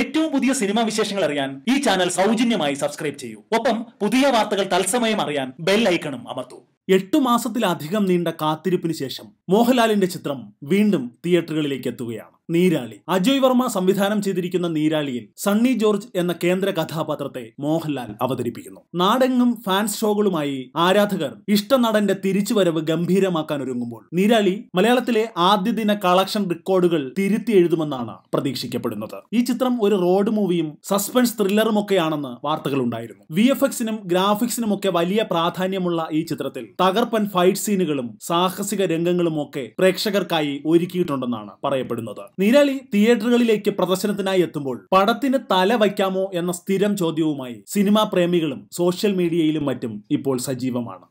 ഏറ്റവും പുതിയ സിനിമാ വിശേഷങ്ങൾ അറിയാൻ ഈ ചാനൽ സൗജന്യമായി സബ്സ്ക്രൈബ് ചെയ്യൂ ഒപ്പം പുതിയ വാർത്തകൾ തത്സമയം അറിയാൻ ബെൽ ഐക്കണും അമർത്തൂ എട്ടു മാസത്തിലധികം നീണ്ട കാത്തിരിപ്പിന് ശേഷം മോഹൻലാലിന്റെ ചിത്രം വീണ്ടും തിയേറ്ററുകളിലേക്ക് എത്തുകയാണ് നീരാളി അജയ് വർമ്മ സംവിധാനം ചെയ്തിരിക്കുന്ന നീരാളിയിൽ സണ്ണി ജോർജ് എന്ന കേന്ദ്ര കഥാപാത്രത്തെ മോഹൻലാൽ അവതരിപ്പിക്കുന്നു നാടെങ്ങും ഫാൻസ് ഷോകളുമായി ആരാധകർ ഇഷ്ടനടന്റെ തിരിച്ചുവരവ് ഗംഭീരമാക്കാൻ ഒരുങ്ങുമ്പോൾ നീരാളി മലയാളത്തിലെ ആദ്യ ദിന കളക്ഷൻ റെക്കോർഡുകൾ തിരുത്തി എഴുതുമെന്നാണ് പ്രതീക്ഷിക്കപ്പെടുന്നത് ഈ ചിത്രം ഒരു റോഡ് മൂവിയും സസ്പെൻസ് ത്രില്ലറും ഒക്കെയാണെന്ന് വാർത്തകളുണ്ടായിരുന്നു വി എഫ് എക്സിനും ഗ്രാഫിക്സിനും ഒക്കെ വലിയ പ്രാധാന്യമുള്ള ഈ ചിത്രത്തിൽ തകർപ്പൻ ഫൈറ്റ് സീനുകളും സാഹസിക രംഗങ്ങളും ഒക്കെ പ്രേക്ഷകർക്കായി ഒരുക്കിയിട്ടുണ്ടെന്നാണ് പറയപ്പെടുന്നത് നിരളി തിയേറ്ററുകളിലേക്ക് പ്രദർശനത്തിനായി എത്തുമ്പോൾ പടത്തിന് തല വയ്ക്കാമോ എന്ന സ്ഥിരം ചോദ്യവുമായി സിനിമാ പ്രേമികളും സോഷ്യൽ മീഡിയയിലും മറ്റും ഇപ്പോൾ സജീവമാണ്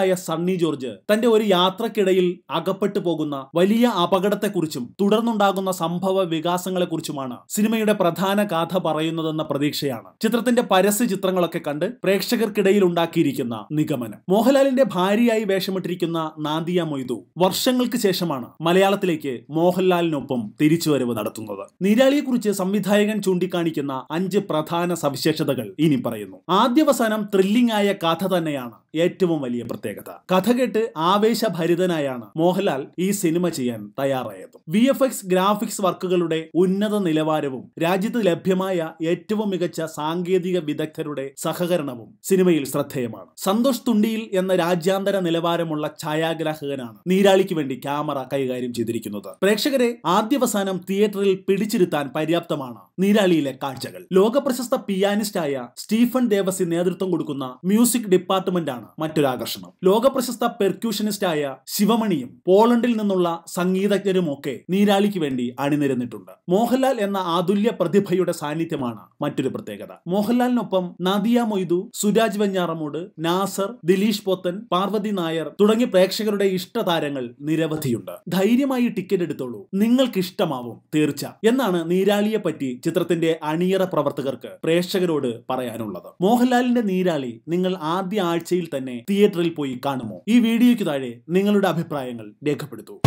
ആയ സണ്ണി ജോർജ് തന്റെ ഒരു യാത്രക്കിടയിൽ അകപ്പെട്ടു പോകുന്ന വലിയ അപകടത്തെക്കുറിച്ചും തുടർന്നുണ്ടാകുന്ന സംഭവ വികാസങ്ങളെക്കുറിച്ചുമാണ് സിനിമയുടെ പ്രധാന കഥ പറയുന്നതെന്ന പ്രതീക്ഷയാണ് ചിത്രത്തിന്റെ പരസ്യ ചിത്രങ്ങളൊക്കെ കണ്ട് പ്രേക്ഷകർക്കിടയിൽ ഉണ്ടാക്കിയിരിക്കുന്ന നിഗമനം മോഹൻലാലിന്റെ ഭാര്യയായി വേഷമിട്ടിരിക്കുന്ന നാദിയ മൊയ്തു വർഷങ്ങൾക്ക് ശേഷമാണ് മലയാളത്തിലേക്ക് മോഹൻലാലിനൊപ്പം ഒപ്പം തിരിച്ചുവരവ് നടത്തുന്നത് നിരാളിയെക്കുറിച്ച് സംവിധായകൻ ചൂണ്ടിക്കാണിക്കുന്ന അഞ്ച് പ്രധാന സവിശേഷതകൾ ഇനി പറയുന്നു ആദ്യവസാനം ത്രില്ലിംഗ് ആയ കഥ തന്നെയാണ് ഏറ്റവും വലിയ പ്രത്യേകത കഥ കേട്ട് ആവേശഭരിതനായാണ് മോഹൻലാൽ ഈ സിനിമ ചെയ്യാൻ തയ്യാറായത് വി എഫ് എക്സ് ഗ്രാഫിക്സ് വർക്കുകളുടെ ഉന്നത നിലവാരവും രാജ്യത്ത് ലഭ്യമായ ഏറ്റവും മികച്ച സാങ്കേതിക വിദഗ്ധരുടെ സഹകരണവും സിനിമയിൽ ശ്രദ്ധേയമാണ് സന്തോഷ് തുണ്ടിയിൽ എന്ന രാജ്യാന്തര നിലവാരമുള്ള ഛായാഗ്രാഹകനാണ് നീരാളിക്ക് വേണ്ടി ക്യാമറ കൈകാര്യം ചെയ്തിരിക്കുന്നത് പ്രേക്ഷകരെ ആദ്യവസാനം തിയേറ്ററിൽ പിടിച്ചിരുത്താൻ പര്യാപ്തമാണ് നീരാളിയിലെ കാഴ്ചകൾ ലോകപ്രശസ്ത പിയാനിസ്റ്റായ സ്റ്റീഫൻ ദേവസി നേതൃത്വം കൊടുക്കുന്ന മ്യൂസിക് ഡിപ്പാർട്ട്മെന്റാണ് എന്നതാണ് ആകർഷണം ലോക പ്രശസ്ത പെർക്യൂഷനിസ്റ്റായ ശിവമണിയും പോളണ്ടിൽ നിന്നുള്ള ഒക്കെ നീരാളിക്ക് വേണ്ടി അണിനിരന്നിട്ടുണ്ട് മോഹൻലാൽ എന്ന ആതുല്യ പ്രതിഭയുടെ സാന്നിധ്യമാണ് മറ്റൊരു പ്രത്യേകത മോഹൻലാലിനൊപ്പം നദിയ മൊയ്തു സുരാജ് വെഞ്ഞാറമൂട് നാസർ ദിലീഷ് പോത്തൻ പാർവതി നായർ തുടങ്ങിയ പ്രേക്ഷകരുടെ ഇഷ്ടതാരങ്ങൾ നിരവധിയുണ്ട് ധൈര്യമായി ടിക്കറ്റ് എടുത്തോളൂ നിങ്ങൾക്ക് ഇഷ്ടമാവും തീർച്ച എന്നാണ് നീരാളിയെ പറ്റി ചിത്രത്തിന്റെ അണിയറ പ്രവർത്തകർക്ക് പ്രേക്ഷകരോട് പറയാനുള്ളത് മോഹൻലാലിന്റെ നീരാളി നിങ്ങൾ ആദ്യ ആഴ്ചയിൽ തന്നെ തിയേറ്ററിൽ പോയി കാണുമോ ഈ വീഡിയോയ്ക്ക് താഴെ നിങ്ങളുടെ അഭിപ്രായങ്ങൾ രേഖപ്പെടുത്തൂ